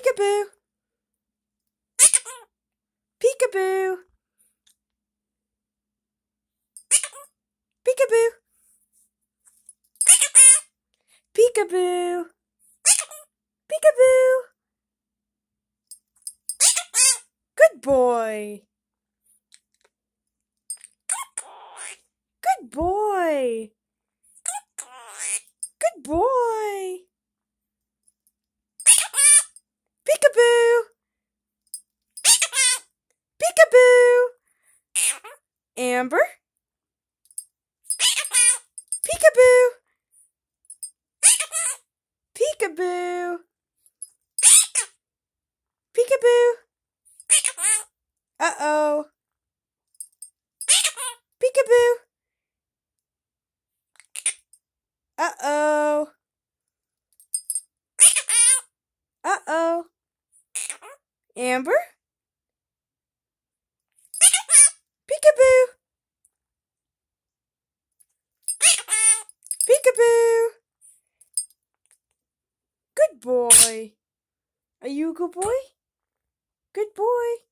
Peekaboo! Peekaboo! Peekaboo! Peekaboo! Peekaboo! Good boy! Good boy! Good boy! Amber? Peekaboo! Peekaboo! Peekaboo! Uh-oh. Peekaboo! Uh-oh. Uh-oh. Amber? Good boy. Are you a good boy? Good boy.